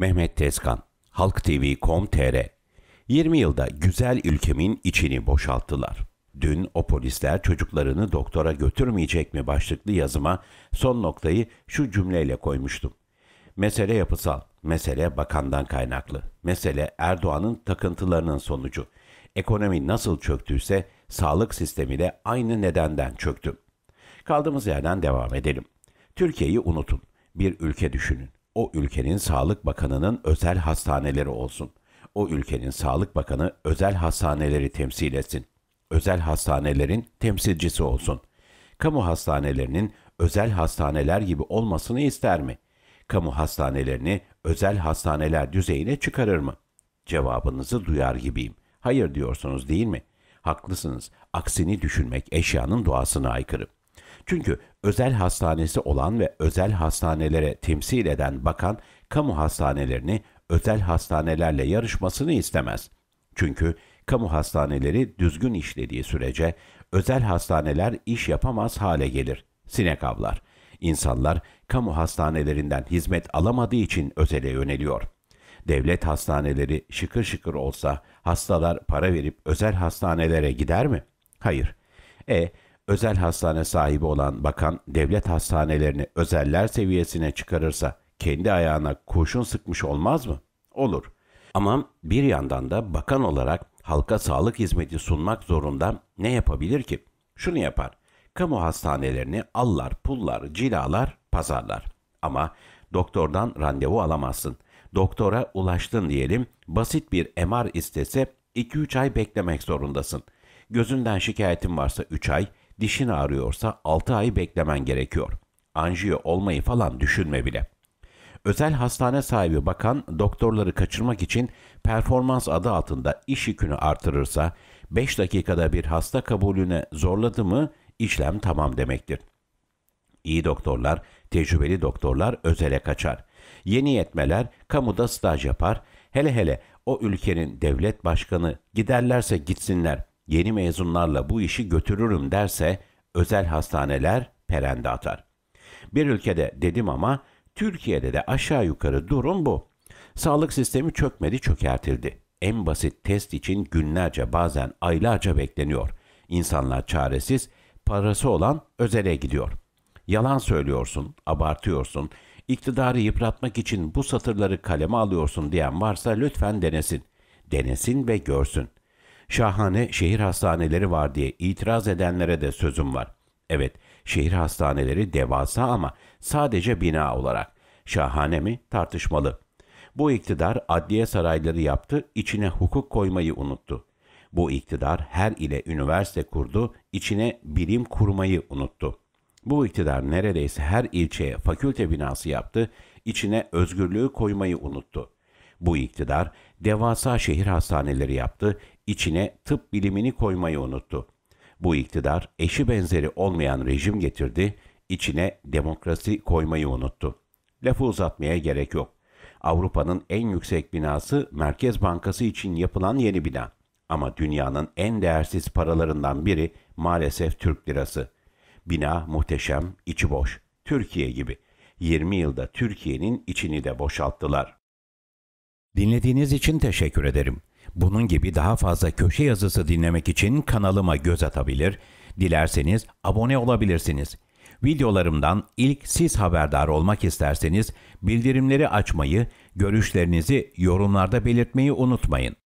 Mehmet Tezkan, halktv.com.tr 20 yılda güzel ülkemin içini boşalttılar. Dün o polisler çocuklarını doktora götürmeyecek mi başlıklı yazıma son noktayı şu cümleyle koymuştum. Mesele yapısal, mesele bakandan kaynaklı, mesele Erdoğan'ın takıntılarının sonucu. Ekonomi nasıl çöktüyse sağlık sistemi de aynı nedenden çöktü. Kaldığımız yerden devam edelim. Türkiye'yi unutun, bir ülke düşünün o ülkenin Sağlık Bakanı'nın özel hastaneleri olsun. O ülkenin Sağlık Bakanı özel hastaneleri temsil etsin. Özel hastanelerin temsilcisi olsun. Kamu hastanelerinin özel hastaneler gibi olmasını ister mi? Kamu hastanelerini özel hastaneler düzeyine çıkarır mı? Cevabınızı duyar gibiyim. Hayır diyorsunuz değil mi? Haklısınız. Aksini düşünmek eşyanın doğasına aykırı. Çünkü özel hastanesi olan ve özel hastanelere temsil eden bakan kamu hastanelerini özel hastanelerle yarışmasını istemez. Çünkü kamu hastaneleri düzgün işlediği sürece özel hastaneler iş yapamaz hale gelir. Sinek avlar. İnsanlar kamu hastanelerinden hizmet alamadığı için özele yöneliyor. Devlet hastaneleri şıkır şıkır olsa hastalar para verip özel hastanelere gider mi? Hayır. E özel hastane sahibi olan bakan devlet hastanelerini özeller seviyesine çıkarırsa kendi ayağına kurşun sıkmış olmaz mı? Olur. Ama bir yandan da bakan olarak halka sağlık hizmeti sunmak zorunda ne yapabilir ki? Şunu yapar. Kamu hastanelerini allar, pullar, cilalar, pazarlar. Ama doktordan randevu alamazsın. Doktora ulaştın diyelim, basit bir MR istese 2-3 ay beklemek zorundasın. Gözünden şikayetin varsa 3 ay, Dişin ağrıyorsa 6 ay beklemen gerekiyor. Anjiyo olmayı falan düşünme bile. Özel hastane sahibi bakan doktorları kaçırmak için performans adı altında iş yükünü artırırsa 5 dakikada bir hasta kabulüne zorladı mı işlem tamam demektir. İyi doktorlar, tecrübeli doktorlar özele kaçar. Yeni yetmeler kamuda staj yapar. Hele hele o ülkenin devlet başkanı giderlerse gitsinler yeni mezunlarla bu işi götürürüm derse özel hastaneler perende atar. Bir ülkede dedim ama Türkiye'de de aşağı yukarı durum bu. Sağlık sistemi çökmedi çökertildi. En basit test için günlerce bazen aylarca bekleniyor. İnsanlar çaresiz, parası olan özele gidiyor. Yalan söylüyorsun, abartıyorsun, iktidarı yıpratmak için bu satırları kaleme alıyorsun diyen varsa lütfen denesin. Denesin ve görsün şahane şehir hastaneleri var diye itiraz edenlere de sözüm var. Evet, şehir hastaneleri devasa ama sadece bina olarak. Şahane mi? Tartışmalı. Bu iktidar adliye sarayları yaptı, içine hukuk koymayı unuttu. Bu iktidar her ile üniversite kurdu, içine bilim kurmayı unuttu. Bu iktidar neredeyse her ilçeye fakülte binası yaptı, içine özgürlüğü koymayı unuttu. Bu iktidar devasa şehir hastaneleri yaptı, içine tıp bilimini koymayı unuttu. Bu iktidar eşi benzeri olmayan rejim getirdi, içine demokrasi koymayı unuttu. Lafı uzatmaya gerek yok. Avrupa'nın en yüksek binası Merkez Bankası için yapılan yeni bina. Ama dünyanın en değersiz paralarından biri maalesef Türk lirası. Bina muhteşem, içi boş. Türkiye gibi. 20 yılda Türkiye'nin içini de boşalttılar. Dinlediğiniz için teşekkür ederim. Bunun gibi daha fazla köşe yazısı dinlemek için kanalıma göz atabilir, dilerseniz abone olabilirsiniz. Videolarımdan ilk siz haberdar olmak isterseniz bildirimleri açmayı, görüşlerinizi yorumlarda belirtmeyi unutmayın.